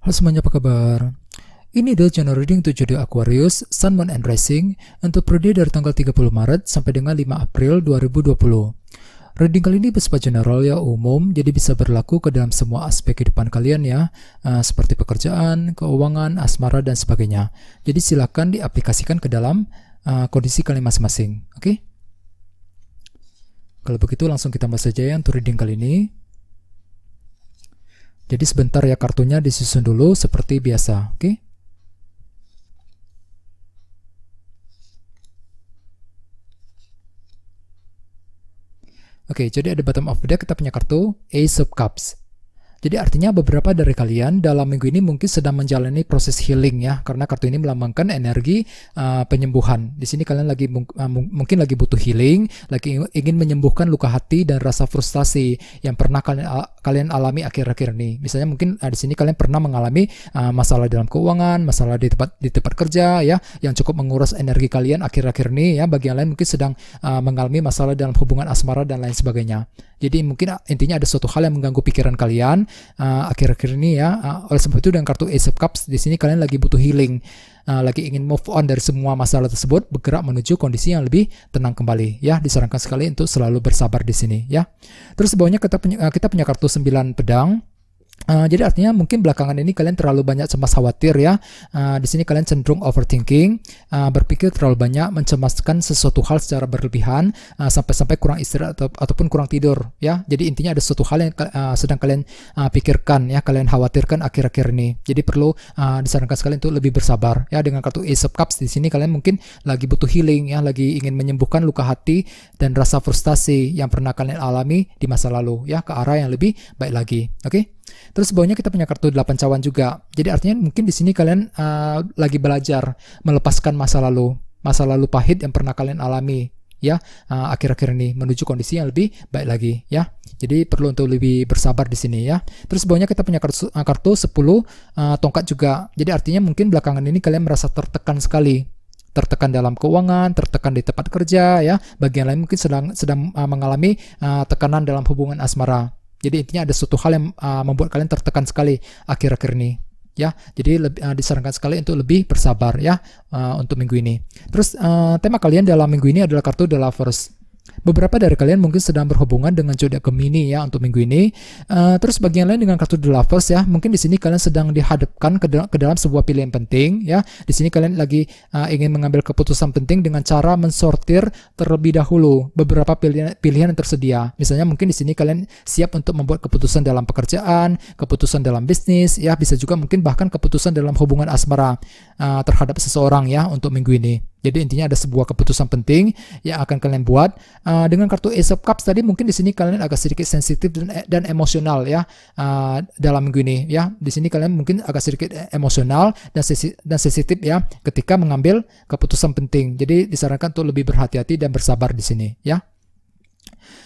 Halo semuanya, apa kabar? Ini adalah channel reading 7 di Aquarius, Sun, Moon, and Rising untuk periode dari tanggal 30 Maret sampai dengan 5 April 2020. Reading kali ini bersifat general ya, umum, jadi bisa berlaku ke dalam semua aspek kehidupan kalian ya, eh, seperti pekerjaan, keuangan, asmara, dan sebagainya. Jadi silahkan diaplikasikan ke dalam eh, kondisi kalian masing-masing, oke? okay? Kalau begitu langsung kita bahas saja ya untuk reading kali ini. Jadi sebentar ya kartunya disusun dulu seperti biasa, oke? Okay? Oke, okay, jadi ada bottom of deck kita punya kartu Ace of cups. Jadi artinya beberapa dari kalian dalam minggu ini mungkin sedang menjalani proses healing ya, karena kartu ini melambangkan energi uh, penyembuhan. Di sini kalian lagi uh, mungkin lagi butuh healing, lagi ingin menyembuhkan luka hati dan rasa frustasi yang pernah kalian kalian alami akhir-akhir ini. Misalnya mungkin uh, di sini kalian pernah mengalami uh, masalah dalam keuangan, masalah di tempat di tempat kerja ya, yang cukup menguras energi kalian akhir-akhir ini ya. Bagi yang lain mungkin sedang uh, mengalami masalah dalam hubungan asmara dan lain sebagainya. Jadi mungkin ah, intinya ada suatu hal yang mengganggu pikiran kalian akhir akhir-akhir ini ya. Uh, oleh sebab itu dengan kartu Ace of Cups di sini kalian lagi butuh healing, uh, lagi ingin move on dari semua masalah tersebut, bergerak menuju kondisi yang lebih tenang kembali ya. Disarankan sekali untuk selalu bersabar di sini ya. Terus bawahnya kita punya, kita punya kartu 9 pedang Uh, jadi artinya mungkin belakangan ini kalian terlalu banyak cemas khawatir ya. Uh, di sini kalian cenderung overthinking, uh, berpikir terlalu banyak, mencemaskan sesuatu hal secara berlebihan sampai-sampai uh, kurang istirahat atau, ataupun kurang tidur ya. Jadi intinya ada sesuatu hal yang uh, sedang kalian uh, pikirkan ya, kalian khawatirkan akhir-akhir ini. Jadi perlu uh, disarankan sekali untuk lebih bersabar ya dengan kartu Ace of Cups di sini kalian mungkin lagi butuh healing ya, lagi ingin menyembuhkan luka hati dan rasa frustasi yang pernah kalian alami di masa lalu ya ke arah yang lebih baik lagi. Oke? Okay? Terus bawahnya kita punya kartu 8 cawan juga. Jadi artinya mungkin di sini kalian uh, lagi belajar melepaskan masa lalu, masa lalu pahit yang pernah kalian alami ya akhir eh, akhir-akhir ini menuju kondisi yang lebih baik lagi ya. Jadi perlu untuk lebih bersabar di sini ya. Terus bawahnya kita punya kartu, uh, kartu 10 uh, tongkat juga. Jadi artinya mungkin belakangan ini kalian merasa tertekan sekali tertekan dalam keuangan, tertekan di tempat kerja, ya. Bagian lain mungkin sedang sedang uh, mengalami uh, tekanan dalam hubungan asmara. Jadi intinya ada suatu hal yang uh, membuat kalian tertekan sekali akhir-akhir ini ya. Jadi lebih, ah, uh, disarankan sekali untuk lebih bersabar ya uh, untuk minggu ini. Terus uh, tema kalian dalam minggu ini adalah kartu The Lovers. Beberapa dari kalian mungkin sedang berhubungan dengan zodiak Gemini ya untuk minggu ini. Uh, terus bagian lain dengan kartu The Lovers ya, mungkin di sini kalian sedang dihadapkan ke, dalam, ke dalam sebuah pilihan penting ya. Di sini kalian lagi uh, ingin mengambil keputusan penting dengan cara mensortir terlebih dahulu beberapa pilihan pilihan yang tersedia. Misalnya mungkin di sini kalian siap untuk membuat keputusan dalam pekerjaan, keputusan dalam bisnis ya, bisa juga mungkin bahkan keputusan dalam hubungan asmara uh, terhadap seseorang ya untuk minggu ini. Jadi intinya ada sebuah keputusan penting yang akan kalian buat uh, dengan kartu Ace of Cups tadi mungkin di sini kalian agak sedikit sensitif dan, eh, dan emosional ya uh, dalam minggu ini ya. Di sini kalian mungkin agak sedikit eh, emosional dan sesi, dan sensitif ya ketika mengambil keputusan penting. Jadi disarankan untuk lebih berhati-hati dan bersabar di sini ya.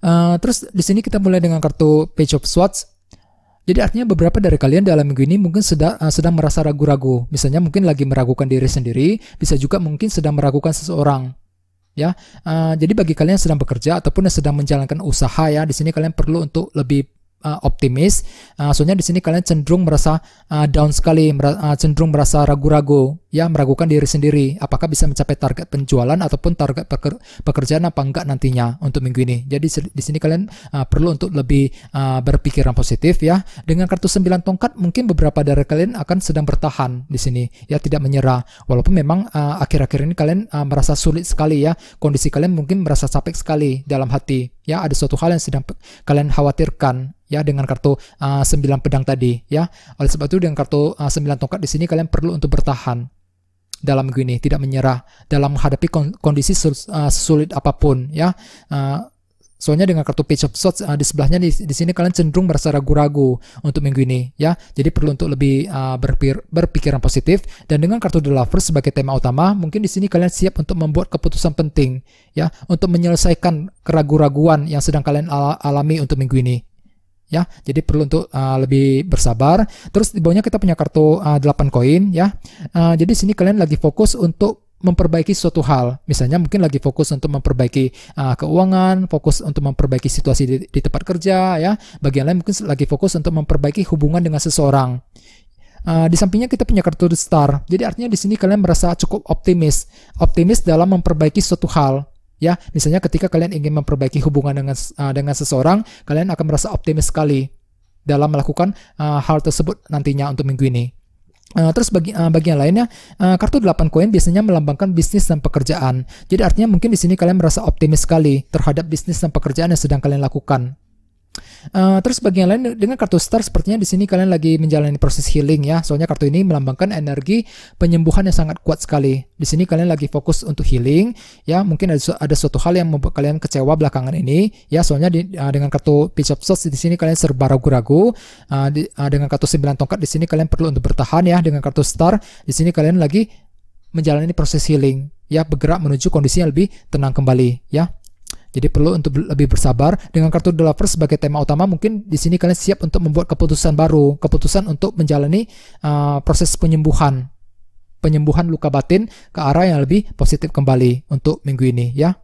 Uh, terus di sini kita mulai dengan kartu Page of Swords jadi artinya beberapa dari kalian dalam minggu ini mungkin sedang, uh, sedang merasa ragu-ragu. Misalnya mungkin lagi meragukan diri sendiri, bisa juga mungkin sedang meragukan seseorang. Ya, uh, jadi bagi kalian yang sedang bekerja ataupun yang sedang menjalankan usaha ya, di sini kalian perlu untuk lebih uh, optimis, uh, eh, soalnya di sini kalian cenderung merasa uh, down sekali, mer uh, cenderung merasa ragu-ragu, ya meragukan diri sendiri apakah bisa mencapai target penjualan ataupun target peker pekerjaan apa enggak nantinya untuk minggu ini. Jadi di sini kalian uh, perlu untuk lebih uh, berpikiran positif ya. Dengan kartu 9 tongkat mungkin beberapa dari kalian akan sedang bertahan di sini ya tidak menyerah walaupun memang akhir-akhir uh, ini kalian uh, merasa sulit sekali ya. Kondisi kalian mungkin merasa capek sekali dalam hati ya ada suatu hal yang sedang kalian khawatirkan ya ya dengan kartu uh, 9 pedang tadi ya. Oleh sebab itu dengan kartu uh, 9 tongkat di sini kalian perlu untuk bertahan dalam gini, tidak menyerah dalam menghadapi kondisi uh, sulit apapun ya. Uh, Soalnya dengan kartu Page of Swords uh, di sebelahnya di, di sini kalian cenderung merasa ragu-ragu untuk minggu ini ya. Jadi perlu untuk lebih uh, berpir, berpikiran positif dan dengan kartu The lovers sebagai tema utama, mungkin di sini kalian siap untuk membuat keputusan penting ya untuk menyelesaikan keraguan-raguan yang sedang kalian alami untuk minggu ini ya. Jadi perlu untuk uh, lebih bersabar. Terus di bawahnya kita punya kartu uh, 8 koin ya. Uh, jadi sini kalian lagi fokus untuk memperbaiki suatu hal. Misalnya mungkin lagi fokus untuk memperbaiki uh, keuangan, fokus untuk memperbaiki situasi di, di tempat kerja ya. Bagian lain mungkin lagi fokus untuk memperbaiki hubungan dengan seseorang. Uh, di sampingnya kita punya kartu star. Jadi artinya di sini kalian merasa cukup optimis, optimis dalam memperbaiki suatu hal Ya, misalnya ketika kalian ingin memperbaiki hubungan dengan uh, dengan seseorang, kalian akan merasa optimis sekali dalam melakukan uh, hal tersebut nantinya untuk minggu ini. Uh, terus bagi uh, bagian lainnya uh, kartu 8 koin biasanya melambangkan bisnis dan pekerjaan. Jadi artinya mungkin di sini kalian merasa optimis sekali terhadap bisnis dan pekerjaan yang sedang kalian lakukan. Uh, terus bagian lain dengan kartu star sepertinya di sini kalian lagi menjalani proses healing ya. Soalnya kartu ini melambangkan energi penyembuhan yang sangat kuat sekali. Di sini kalian lagi fokus untuk healing ya. Mungkin ada, su ada suatu hal yang membuat kalian kecewa belakangan ini ya. Soalnya di, uh, dengan kartu Page of Swords di sini kalian serba ragu-ragu. Uh, uh, dengan kartu sembilan tongkat di sini kalian perlu untuk bertahan ya. Dengan kartu star di sini kalian lagi menjalani proses healing ya bergerak menuju kondisi yang lebih tenang kembali ya jadi perlu untuk lebih bersabar dengan kartu developer sebagai tema utama. Mungkin di sini kalian siap untuk membuat keputusan baru, keputusan untuk menjalani uh, proses penyembuhan, penyembuhan luka batin ke arah yang lebih positif kembali untuk minggu ini, ya.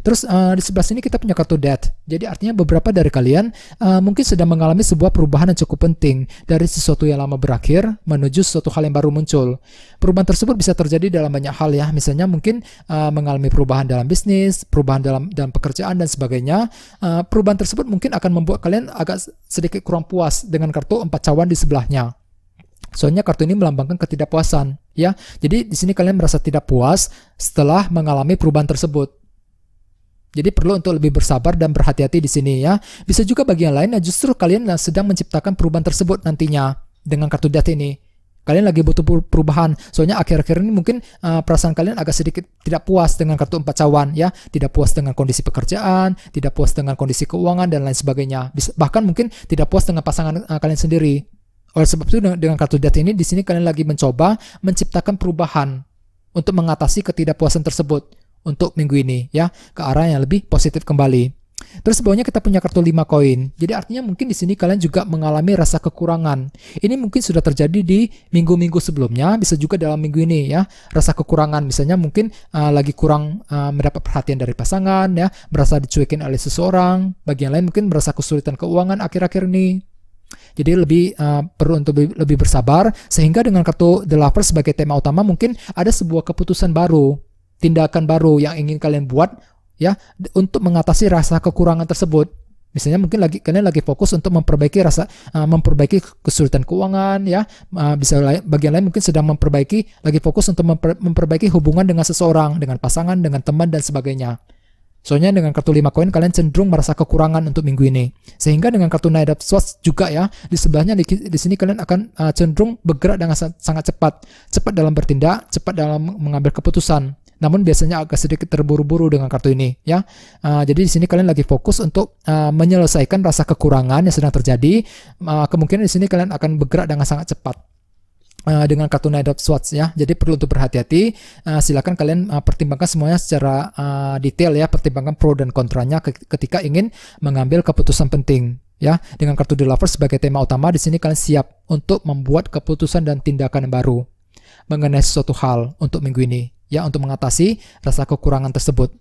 Terus uh, di sebelah sini kita punya kartu death. Jadi artinya beberapa dari kalian uh, mungkin sedang mengalami sebuah perubahan yang cukup penting dari sesuatu yang lama berakhir menuju sesuatu hal yang baru muncul. Perubahan tersebut bisa terjadi dalam banyak hal ya, misalnya mungkin uh, mengalami perubahan dalam bisnis, perubahan dalam dalam pekerjaan dan sebagainya. Uh, perubahan tersebut mungkin akan membuat kalian agak sedikit kurang puas dengan kartu empat cawan di sebelahnya. Soalnya kartu ini melambangkan ketidakpuasan, ya. Jadi di sini kalian merasa tidak puas setelah mengalami perubahan tersebut. Jadi perlu untuk lebih bersabar dan berhati-hati di sini ya. Bisa juga bagi yang lain nah, justru kalian sedang menciptakan perubahan tersebut nantinya dengan kartu death ini. Kalian lagi butuh perubahan. Soalnya akhir-akhir ini mungkin uh, perasaan kalian agak sedikit tidak puas dengan kartu empat cawan ya, tidak puas dengan kondisi pekerjaan, tidak puas dengan kondisi keuangan dan lain sebagainya. Bisa, bahkan mungkin tidak puas dengan pasangan uh, kalian sendiri. Oleh sebab itu dengan, dengan kartu death ini di sini kalian lagi mencoba menciptakan perubahan untuk mengatasi ketidakpuasan tersebut untuk minggu ini ya ke arah yang lebih positif kembali. Terus sebelumnya kita punya kartu 5 koin. Jadi artinya mungkin di sini kalian juga mengalami rasa kekurangan. Ini mungkin sudah terjadi di minggu-minggu sebelumnya, bisa juga dalam minggu ini ya. Rasa kekurangan misalnya mungkin uh, lagi kurang uh, mendapat perhatian dari pasangan ya, merasa dicuekin oleh seseorang, bagian lain mungkin merasa kesulitan keuangan akhir-akhir ini. Jadi lebih uh, perlu untuk lebih bersabar sehingga dengan kartu The Lover sebagai tema utama mungkin ada sebuah keputusan baru tindakan baru yang ingin kalian buat ya untuk mengatasi rasa kekurangan tersebut. Misalnya mungkin lagi kalian lagi fokus untuk memperbaiki rasa uh, memperbaiki kesulitan keuangan ya. Uh, bisa lain, bagian lain mungkin sedang memperbaiki lagi fokus untuk memper, memperbaiki hubungan dengan seseorang, dengan pasangan, dengan teman dan sebagainya. Soalnya dengan kartu 5 koin kalian cenderung merasa kekurangan untuk minggu ini. Sehingga dengan kartu naik swas juga ya, di sebelahnya di, di sini kalian akan uh, cenderung bergerak dengan sangat cepat. Cepat dalam bertindak, cepat dalam mengambil keputusan. Namun biasanya agak sedikit terburu-buru dengan kartu ini ya. Uh, jadi di sini kalian lagi fokus untuk uh, menyelesaikan rasa kekurangan yang sedang terjadi. Uh, kemungkinan di sini kalian akan bergerak dengan sangat cepat dengan kartu Knight of Swords ya. Jadi perlu untuk berhati-hati. Uh, silakan kalian uh, pertimbangkan semuanya secara uh, detail ya, pertimbangkan pro dan kontranya ketika ingin mengambil keputusan penting ya dengan kartu The Lover sebagai tema utama di sini kalian siap untuk membuat keputusan dan tindakan baru mengenai suatu hal untuk minggu ini ya untuk mengatasi rasa kekurangan tersebut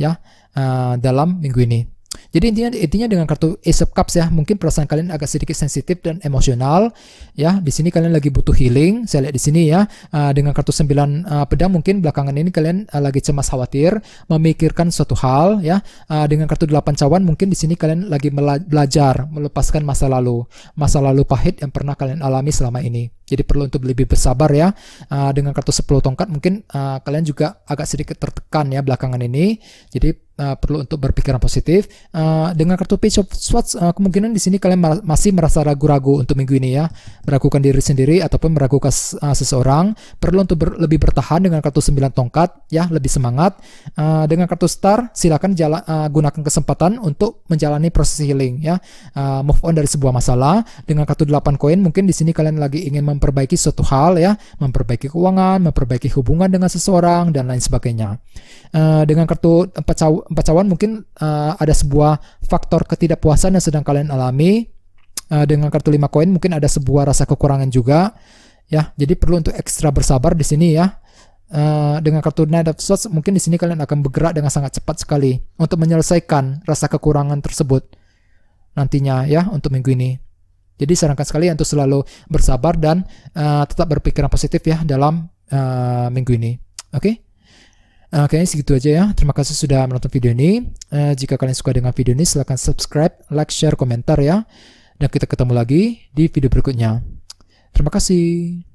ya uh, dalam minggu ini. Jadi intinya intinya dengan kartu Ace of Cups ya, mungkin perasaan kalian agak sedikit sensitif dan emosional ya. Di sini kalian lagi butuh healing. Saya lihat di sini ya, uh, dengan kartu 9 uh, ah, pedang mungkin belakangan ini kalian uh, lagi cemas khawatir, memikirkan suatu hal ya. Uh, dengan kartu 8 cawan mungkin di sini kalian lagi belajar melepaskan masa lalu, masa lalu pahit yang pernah kalian alami selama ini. Jadi perlu untuk lebih bersabar ya. Uh, dengan kartu 10 tongkat mungkin uh, kalian juga agak sedikit tertekan ya belakangan ini. Jadi uh, perlu untuk berpikiran positif. Uh, dengan kartu Page of Swords, uh, kemungkinan di sini kalian masih merasa ragu-ragu untuk minggu ini ya, meragukan diri sendiri ataupun meragukan uh, seseorang. Perlu untuk ber lebih bertahan dengan kartu 9 tongkat, ya, lebih semangat. Uh, dengan kartu Star, silakan jala uh, gunakan kesempatan untuk menjalani proses healing, ya, uh, move on dari sebuah masalah. Dengan kartu 8 koin, mungkin di sini kalian lagi ingin memperbaiki suatu hal, ya, memperbaiki keuangan, memperbaiki hubungan dengan seseorang dan lain sebagainya. Eh, dengan kartu empat, cawan mungkin uh, ada sebuah faktor ketidakpuasan yang sedang kalian alami uh, dengan kartu lima koin mungkin ada sebuah rasa kekurangan juga ya jadi perlu untuk ekstra bersabar di sini ya Uh, dengan kartu Knight of Swords mungkin di sini kalian akan bergerak dengan sangat cepat sekali untuk menyelesaikan rasa kekurangan tersebut nantinya ya untuk minggu ini. Jadi sarankan sekali untuk selalu bersabar dan uh, tetap berpikiran positif ya dalam uh, minggu ini. Oke? Okay? Uh, kayaknya segitu aja ya. Terima kasih sudah menonton video ini. Uh, jika kalian suka dengan video ini, silahkan subscribe, like, share, komentar ya. Dan kita ketemu lagi di video berikutnya. Terima kasih.